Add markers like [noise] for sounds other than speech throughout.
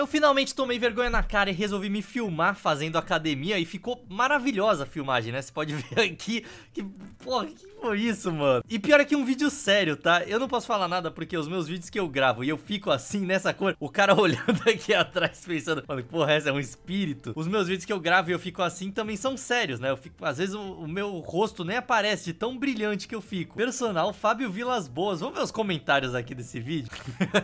Eu finalmente tomei vergonha na cara e resolvi me filmar fazendo academia e ficou maravilhosa a filmagem, né? Você pode [laughs] ver aqui que, porra, que foi isso, mano? E pior é que um vídeo sério, tá? Eu não posso falar nada porque os meus vídeos que eu gravo e eu fico assim nessa cor, o cara [laughs] olhando aqui atrás pensando, mano, que porra, é essa é um espírito. Os meus vídeos que eu gravo e eu fico assim também são sérios, né? Eu fico, às vezes o, o meu rosto nem aparece de tão brilhante que eu fico. Personal Fábio Vilas Boas. Vamos ver os comentários aqui desse vídeo?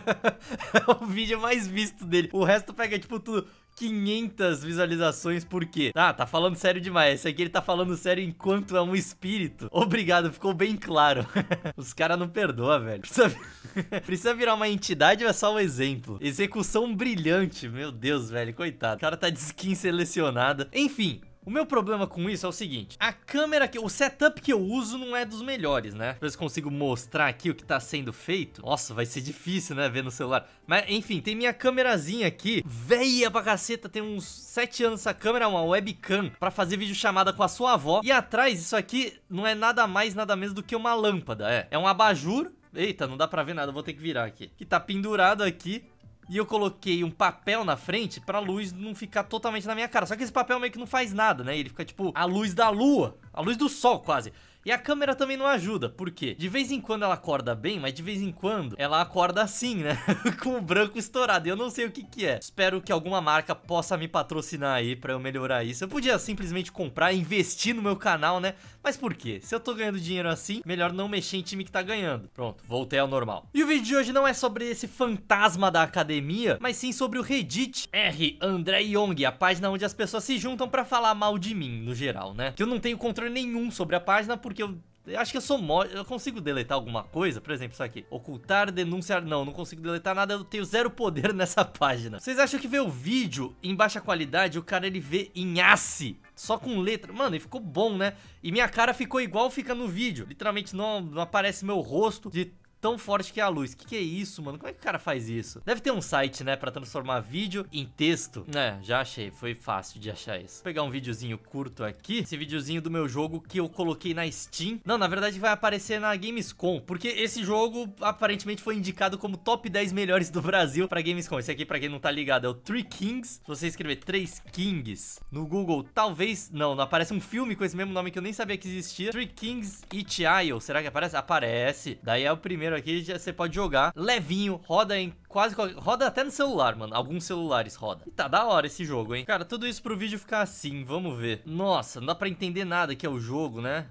[laughs] é o vídeo mais visto dele. O resto pega, tipo, tudo... 500 visualizações, por quê? Ah, tá falando sério demais. Esse aqui ele tá falando sério enquanto é um espírito. Obrigado, ficou bem claro. [laughs] Os caras não perdoam, velho. Precisa... [laughs] Precisa virar uma entidade ou é só um exemplo? Execução brilhante, meu Deus, velho, coitado. O cara tá de skin selecionada. Enfim, o meu problema com isso é o seguinte, a câmera que, o setup que eu uso não é dos melhores, né? Pra ver se consigo mostrar aqui o que tá sendo feito. Nossa, vai ser difícil, né, ver no celular. Mas, enfim, tem minha câmerazinha aqui, velha pra caceta, tem uns 7 anos essa câmera, uma webcam, pra fazer videochamada com a sua avó. E atrás, isso aqui não é nada mais, nada menos do que uma lâmpada, é. É um abajur Eita, não dá pra ver nada, vou ter que virar aqui. Que tá pendurado aqui e eu coloquei um papel na frente pra luz não ficar totalmente na minha cara. Só que esse papel meio que não faz nada, né? Ele fica tipo a luz da lua, a luz do sol quase. E a câmera também não ajuda, porque de vez em quando ela acorda bem, mas de vez em quando ela acorda assim, né? [laughs] Com o branco estourado. Eu não sei o que que é. Espero que alguma marca possa me patrocinar aí pra eu melhorar isso. Eu podia simplesmente comprar e investir no meu canal, né? Mas por quê? Se eu tô ganhando dinheiro assim, melhor não mexer em time que tá ganhando. Pronto, voltei ao normal. E o vídeo de hoje não é sobre esse fantasma da academia, mas sim sobre o Reddit R. André Young, a página onde as pessoas se juntam pra falar mal de mim, no geral, né? Que eu não tenho controle nenhum sobre a página, porque porque eu eu acho que eu sou mod. Eu consigo deletar alguma coisa? Por exemplo, isso aqui. Ocultar, denunciar. Não, não consigo deletar nada. Eu tenho zero poder [laughs] nessa página. Vocês acham que ver o vídeo em baixa qualidade, o cara ele vê em ASCII? Só com letra. Mano, e ficou bom, né? E minha cara ficou igual fica no vídeo. Literalmente não, não aparece meu rosto de tão forte que é a luz. Que que é isso, mano? Como é que o cara faz isso? Deve ter um site, né, pra transformar vídeo em texto. É, já achei. Foi fácil de achar isso. Vou pegar um videozinho curto aqui. Esse videozinho do meu jogo que eu coloquei na Steam. Não, na verdade vai aparecer na Gamescom. Porque esse jogo aparentemente foi indicado como top 10 melhores do Brasil pra Gamescom. Esse aqui, pra quem não tá ligado, é o Three Kings. Se você escrever Três Kings no Google, talvez... Não, não aparece um filme com esse mesmo nome que eu nem sabia que existia. Three Kings e Isle. Será que aparece? Aparece. Daí é o primeiro aqui, você pode jogar levinho, roda em quase roda até no celular, mano. Alguns celulares roda. E tá da hora esse jogo, hein? Cara, tudo isso pro vídeo ficar assim, vamos ver. Nossa, não dá pra entender nada que é o jogo, né?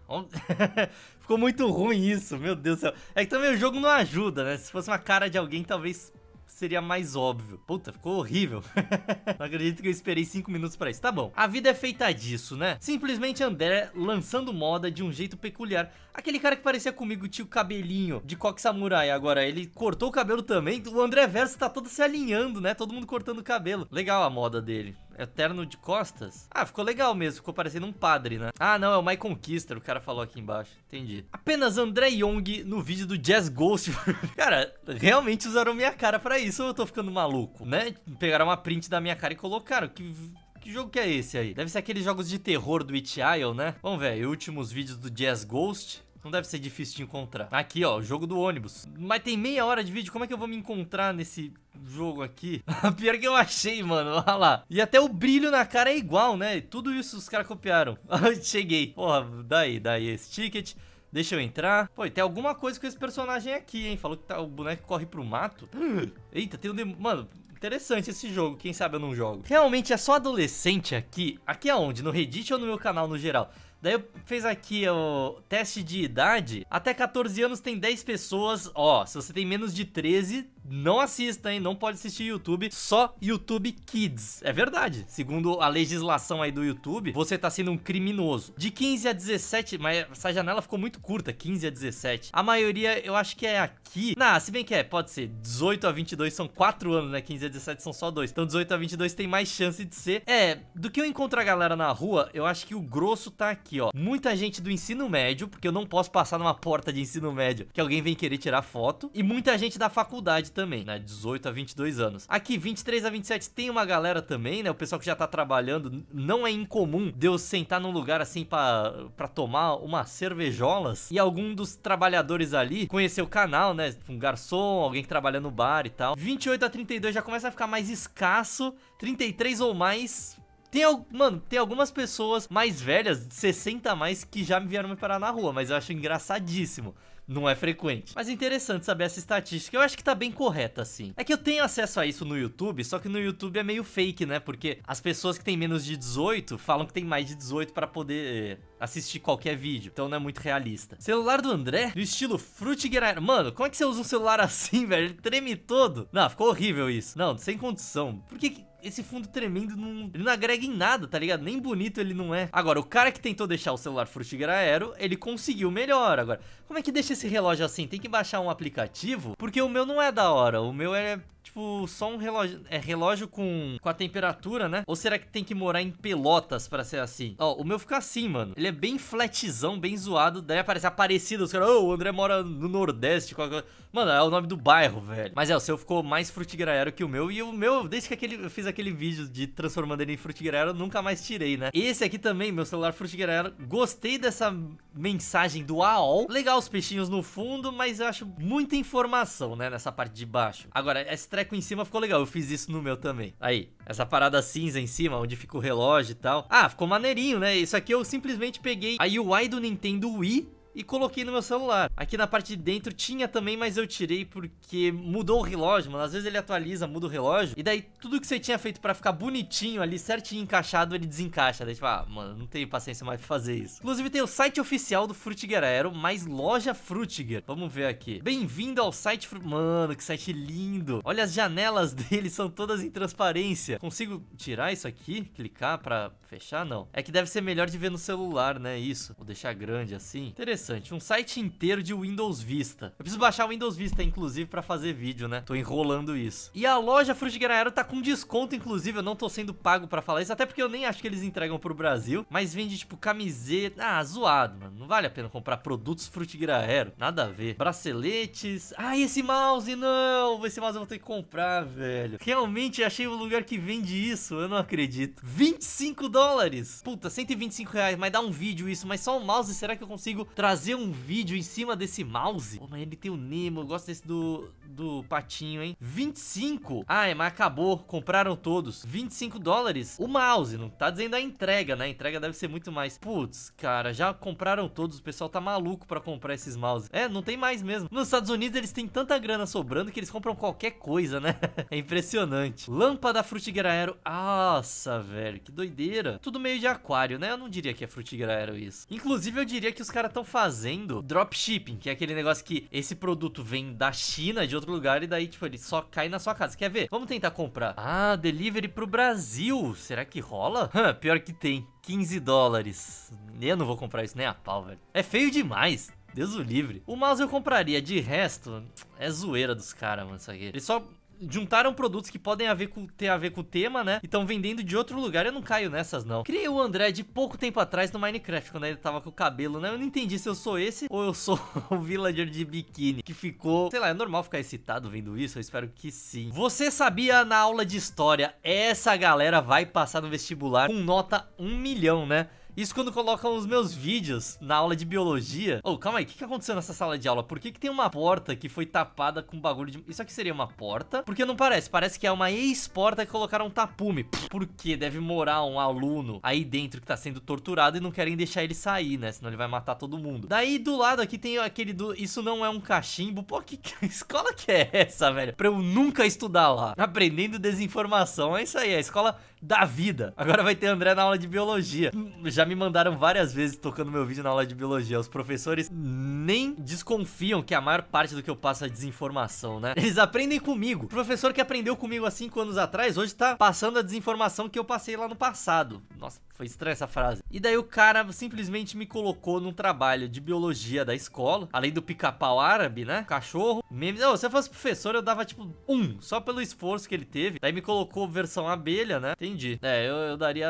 [laughs] Ficou muito ruim isso, meu Deus do céu. É que também o jogo não ajuda, né? Se fosse uma cara de alguém, talvez seria mais óbvio. Puta, ficou horrível. [laughs] Não acredito que eu esperei 5 minutos pra isso. Tá bom. A vida é feita disso, né? Simplesmente André lançando moda de um jeito peculiar. Aquele cara que parecia comigo tinha o cabelinho de coque samurai. Agora, ele cortou o cabelo também. O André Verso tá todo se alinhando, né? Todo mundo cortando o cabelo. Legal a moda dele. É terno de costas? Ah, ficou legal mesmo. Ficou parecendo um padre, né? Ah, não, é o My Conquista, o cara falou aqui embaixo. Entendi. Apenas André Young no vídeo do Jazz Ghost. [laughs] cara, realmente usaram minha cara pra isso ou eu tô ficando maluco, né? Pegaram uma print da minha cara e colocaram. Que que jogo que é esse aí? Deve ser aqueles jogos de terror do It Isle, né? Vamos ver, últimos vídeos do Jazz Ghost. Não deve ser difícil de encontrar. Aqui, ó, o jogo do ônibus. Mas tem meia hora de vídeo, como é que eu vou me encontrar nesse jogo aqui? [laughs] Pior que eu achei, mano, olha lá. E até o brilho na cara é igual, né? Tudo isso os caras copiaram. [laughs] Cheguei. Porra, daí, daí esse ticket. Deixa eu entrar. Pô, tem alguma coisa com esse personagem aqui, hein? Falou que tá, o boneco corre pro mato. [laughs] Eita, tem um... Dem... Mano, interessante esse jogo. Quem sabe eu não jogo. Realmente é só adolescente aqui. Aqui aonde? no Reddit ou no meu canal no geral? Daí eu fiz aqui o teste de idade. Até 14 anos tem 10 pessoas. Ó, se você tem menos de 13, não assista, hein? Não pode assistir YouTube, só YouTube Kids. É verdade. Segundo a legislação aí do YouTube, você tá sendo um criminoso. De 15 a 17, mas essa janela ficou muito curta, 15 a 17. A maioria, eu acho que é aqui. Nah, se bem que é, pode ser. 18 a 22 são 4 anos, né? 15 a 17 são só 2. Então 18 a 22 tem mais chance de ser. É, do que eu encontro a galera na rua, eu acho que o grosso tá aqui, ó. Muita gente do ensino médio, porque eu não posso passar numa porta de ensino médio que alguém vem querer tirar foto. E muita gente da faculdade também, né? 18 a 22 anos. Aqui, 23 a 27, tem uma galera também, né? O pessoal que já tá trabalhando. Não é incomum de eu sentar num lugar assim para tomar umas cervejolas e algum dos trabalhadores ali conhecer o canal, né? Um garçom, alguém que trabalha no bar e tal. 28 a 32 já começa a ficar mais escasso. 33 ou mais tem, mano, tem algumas pessoas mais velhas, de 60 a mais, que já me vieram me parar na rua, mas eu acho engraçadíssimo. Não é frequente. Mas é interessante saber essa estatística. Eu acho que tá bem correta, assim. É que eu tenho acesso a isso no YouTube, só que no YouTube é meio fake, né? Porque as pessoas que têm menos de 18 falam que tem mais de 18 para poder eh, assistir qualquer vídeo. Então não é muito realista. Celular do André, no estilo Frutiger. Mano, como é que você usa um celular [laughs] assim, velho? Ele treme todo. Não, ficou horrível isso. Não, sem condição. Por que. que esse fundo tremendo não, ele não agrega em nada, tá ligado? Nem bonito ele não é. Agora, o cara que tentou deixar o celular Frutiger Aero, ele conseguiu melhor. Agora, como é que deixa esse relógio assim? Tem que baixar um aplicativo? Porque o meu não é da hora, o meu é tipo, só um relógio. É relógio com, com a temperatura, né? Ou será que tem que morar em pelotas pra ser assim? Ó, o meu fica assim, mano. Ele é bem flatzão, bem zoado. Daí aparece aparecido. Os caras, ô, oh, o André mora no Nordeste. Qualquer... Mano, é o nome do bairro, velho. Mas é, o seu ficou mais frutigraero que o meu. E o meu, desde que aquele, eu fiz aquele vídeo de transformando ele em frutigraero, eu nunca mais tirei, né? Esse aqui também, meu celular frutigraero. Gostei dessa mensagem do AOL. Legal os peixinhos no fundo, mas eu acho muita informação, né? Nessa parte de baixo. Agora, esse treco em cima ficou legal. Eu fiz isso no meu também. Aí, essa parada cinza em cima, onde fica o relógio e tal. Ah, ficou maneirinho, né? Isso aqui eu simplesmente peguei a UI do Nintendo Wii e coloquei no meu celular. Aqui na parte de dentro tinha também, mas eu tirei porque mudou o relógio, mano. Às vezes ele atualiza, muda o relógio. E daí tudo que você tinha feito pra ficar bonitinho ali, certinho, encaixado, ele desencaixa. Daí tipo, ah, mano, não tenho paciência mais pra fazer isso. Inclusive tem o site oficial do Frutiger Aero, mais loja Frutiger. Vamos ver aqui. Bem-vindo ao site... Mano, que site lindo. Olha as janelas [laughs] dele, são todas em transparência. Consigo tirar isso aqui? Clicar pra fechar? Não. É que deve ser melhor de ver no celular, né? Isso. Vou deixar grande assim. Interessante interessante. Um site inteiro de Windows Vista. Eu preciso baixar o Windows Vista, inclusive, pra fazer vídeo, né? Tô enrolando isso. E a loja Aero tá com desconto, inclusive. Eu não tô sendo pago pra falar isso, até porque eu nem acho que eles entregam pro Brasil. Mas vende, tipo, camiseta. Ah, zoado, mano. Não vale a pena comprar produtos Aero. Nada a ver. Braceletes. Ah, esse mouse, não! Esse mouse eu vou ter que comprar, velho. Realmente achei o lugar que vende isso. Eu não acredito. 25 dólares! Puta, 125 reais, mas dá um vídeo isso. Mas só um mouse, será que eu consigo trazer? fazer um vídeo em cima desse mouse? mas ele tem o Nemo, eu gosto desse do, do patinho, hein? 25? Ah, mas acabou. Compraram todos. 25 dólares? O mouse. Não tá dizendo a entrega, né? A entrega deve ser muito mais. Putz, cara, já compraram todos. O pessoal tá maluco pra comprar esses mouses. É, não tem mais mesmo. Nos Estados Unidos eles têm tanta grana sobrando que eles compram qualquer coisa, né? [laughs] é impressionante. Lâmpada Frutigera aero. Nossa, velho, que doideira. Tudo meio de aquário, né? Eu não diria que é Frutigera aero isso. Inclusive, eu diria que os caras estão fazendo dropshipping, que é aquele negócio que esse produto vem da China, de outro lugar e daí, tipo, ele só cai na sua casa. Quer ver? Vamos tentar comprar. Ah, delivery pro Brasil. Será que rola? Hã, pior que tem. 15 dólares. Eu não vou comprar isso nem a pau, velho. É feio demais. Deus o livre. O mouse eu compraria, de resto, é zoeira dos caras, mano, isso aqui. Eles só juntaram produtos que podem haver com, ter a ver com o tema, né? E estão vendendo de outro lugar. Eu não caio nessas, não. Criei o André de pouco tempo atrás no Minecraft, quando ele tava com o cabelo, né? Eu não entendi se eu sou esse ou eu sou [laughs] o villager de biquíni, que ficou... Sei lá, é normal ficar excitado vendo isso? Eu espero que sim. Você sabia na aula de história, essa galera vai passar no vestibular com nota 1 milhão, né? Isso quando colocam os meus vídeos na aula de biologia. Oh, calma aí, o que, que aconteceu nessa sala de aula? Por que, que tem uma porta que foi tapada com bagulho de... Isso aqui seria uma porta? Porque não parece, parece que é uma ex-porta que colocaram um tapume. que deve morar um aluno aí dentro que tá sendo torturado e não querem deixar ele sair, né? Senão ele vai matar todo mundo. Daí do lado aqui tem aquele do... Isso não é um cachimbo. Pô, que, que [laughs] escola que é essa, velho? Pra eu nunca estudar lá. Aprendendo desinformação. É isso aí, é a escola da vida. Agora vai ter André na aula de biologia. Já me mandaram várias vezes tocando meu vídeo na aula de biologia. Os professores nem desconfiam que a maior parte do que eu passo é desinformação, né? [laughs] Eles aprendem comigo. O professor que aprendeu comigo há 5 anos atrás, hoje tá passando a desinformação que eu passei lá no passado. Nossa, foi estranha essa frase. E daí o cara simplesmente me colocou num trabalho de biologia da escola, além do pica-pau árabe, né? Cachorro. Memes. Oh, se eu fosse professor, eu dava tipo um, só pelo esforço que ele teve. Daí me colocou versão abelha, né? Entendi. É, eu, eu daria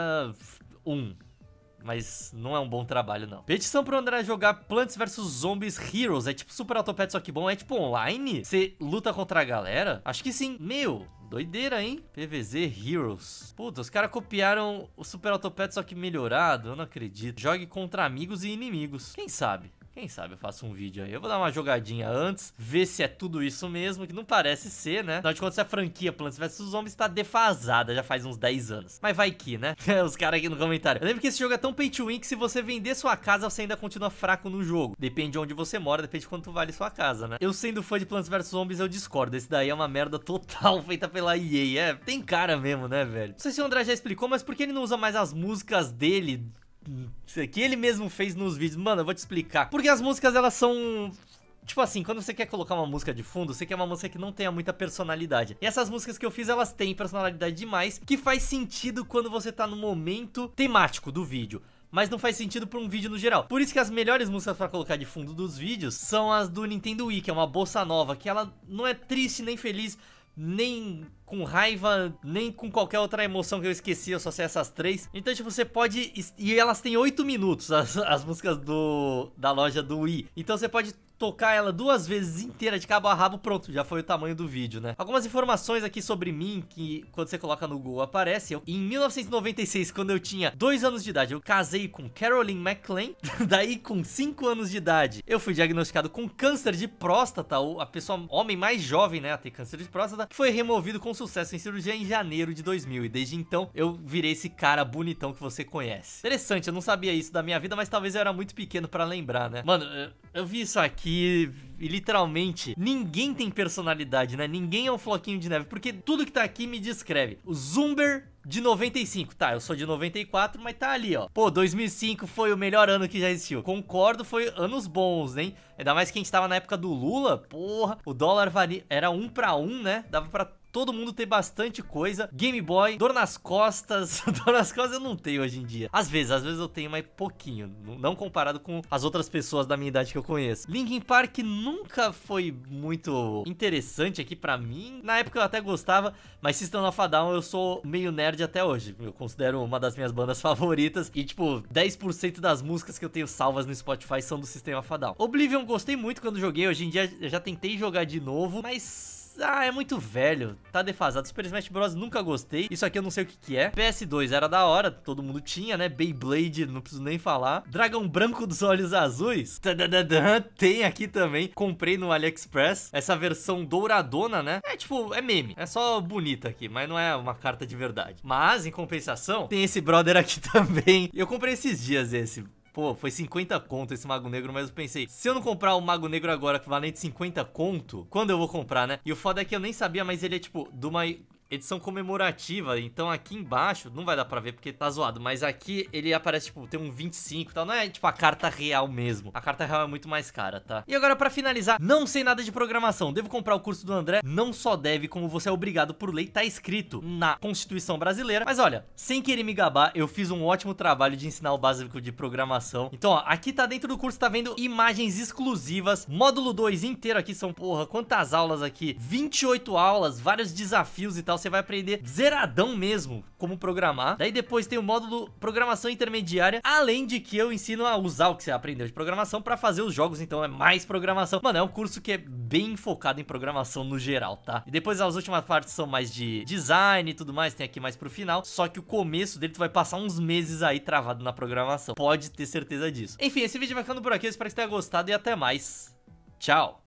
um mas não é um bom trabalho, não. Petição pro André jogar Plants vs Zombies Heroes. É tipo Super Autopet, só que bom. É tipo online? Você luta contra a galera? Acho que sim. Meu, Doideira, hein? PVZ Heroes. Puta, os caras copiaram o Super Autopet, só que melhorado. Eu não acredito. Jogue contra amigos e inimigos. Quem sabe? Quem sabe eu faço um vídeo aí. Eu vou dar uma jogadinha antes, ver se é tudo isso mesmo, que não parece ser, né? Afinal de contas, a é franquia Plants vs Zombies tá defasada já faz uns 10 anos. Mas vai que, né? [laughs] É, os caras aqui no comentário. Eu lembro que esse jogo é tão pay to win que se você vender sua casa, você ainda continua fraco no jogo. Depende de onde você mora, depende de quanto vale sua casa, né? Eu sendo fã de Plants vs Zombies, eu discordo. Esse daí é uma merda total [laughs] feita pela EA. É, tem cara mesmo, né, velho? Não sei se o André já explicou, mas por que ele não usa mais as músicas dele que ele mesmo fez nos vídeos. Mano, eu vou te explicar. Porque as músicas, elas são... Tipo assim, quando você quer colocar uma música de fundo, você quer uma música que não tenha muita personalidade. E essas músicas que eu fiz, elas têm personalidade demais, que faz sentido quando você tá no momento temático do vídeo mas não faz sentido para um vídeo no geral. Por isso que as melhores músicas para colocar de fundo dos vídeos são as do Nintendo Wii, que é uma bolsa nova, que ela não é triste nem feliz, nem com raiva, nem com qualquer outra emoção que eu esqueci, eu só sei essas três. Então, tipo, você pode. E elas têm oito minutos, as, as músicas do da loja do Wii. Então você pode tocar ela duas vezes inteira de cabo a rabo, pronto, já foi o tamanho do vídeo, né? Algumas informações aqui sobre mim, que quando você coloca no Google aparece. Eu, em 1996, quando eu tinha dois anos de idade, eu casei com Caroline McClain. [laughs] Daí, com cinco anos de idade, eu fui diagnosticado com câncer de próstata, ou a pessoa, homem mais jovem, né, a ter câncer de próstata, que foi removido com sucesso em cirurgia em janeiro de 2000. E desde então, eu virei esse cara bonitão que você conhece. Interessante, eu não sabia isso da minha vida, mas talvez eu era muito pequeno para lembrar, né? Mano, eu vi isso aqui e literalmente ninguém tem personalidade, né? Ninguém é um floquinho de neve, porque tudo que tá aqui me descreve. O Zumber de 95, tá, eu sou de 94, mas tá ali, ó. Pô, 2005 foi o melhor ano que já existiu. Concordo, foi anos bons, hein? Ainda mais que a gente tava na época do Lula, porra. O dólar varia, era um para um, né? Dava para todo mundo ter bastante coisa. Game Boy, dor nas costas. [laughs] dor nas costas eu não tenho hoje em dia. Às vezes, às vezes eu tenho, mas pouquinho. Não comparado com as outras pessoas da minha idade que eu conheço. Linkin Park nunca foi muito interessante aqui para mim. Na época eu até gostava, mas System of a Down eu sou meio nerd até hoje. Eu considero uma das minhas bandas [laughs] favoritas. E, tipo, 10% das músicas que eu tenho salvas no Spotify são do System of a Down. Oblivion gostei muito quando joguei. Hoje em dia já tentei jogar de novo, mas ah, é muito velho, tá defasado. Super Smash Bros. nunca gostei. Isso aqui eu não sei o que, que é. PS2 era da hora, todo mundo tinha, né? Beyblade, não preciso nem falar. Dragão Branco dos Olhos Azuis. tem aqui também. Comprei no AliExpress. Essa versão douradona, né? É tipo, é meme. É só bonita aqui, mas não é uma carta de verdade. Mas, em compensação, tem esse brother aqui [laughs] também. Eu comprei esses dias esse pô, foi 50 conto esse Mago Negro, mas eu pensei, se eu não comprar o Mago Negro agora, que valente 50 conto, quando eu vou comprar, né? E o foda é que eu nem sabia, mas ele é, tipo, de uma edição comemorativa, então aqui embaixo, não vai dar pra ver porque tá zoado, mas aqui ele aparece, tipo, tem um 25 e tal, não é tipo a carta real mesmo. A carta real é muito mais cara, tá? E agora pra finalizar, não sei nada de programação, devo comprar o curso do André? Não só deve, como você é obrigado por lei, tá escrito na Constituição Brasileira, mas olha, sem querer me gabar, eu fiz um ótimo trabalho de ensinar o básico de programação. Então, ó, aqui tá dentro do curso, tá vendo imagens exclusivas, módulo 2 inteiro aqui são, porra, quantas aulas aqui? 28 aulas, vários desafios e tal, tal, você vai aprender zeradão mesmo como programar. Daí depois tem o módulo programação intermediária, além de que eu ensino a usar o que você aprendeu de programação para fazer os jogos, então é mais programação. Mano, é um curso que é bem focado em programação no geral, tá? E depois as últimas partes são mais de design e tudo mais, tem aqui mais pro final, só que o começo dele tu vai passar uns meses aí travado na programação. Pode ter certeza disso. Enfim, esse vídeo vai ficando por aqui, eu espero que você tenha gostado e até mais. Tchau!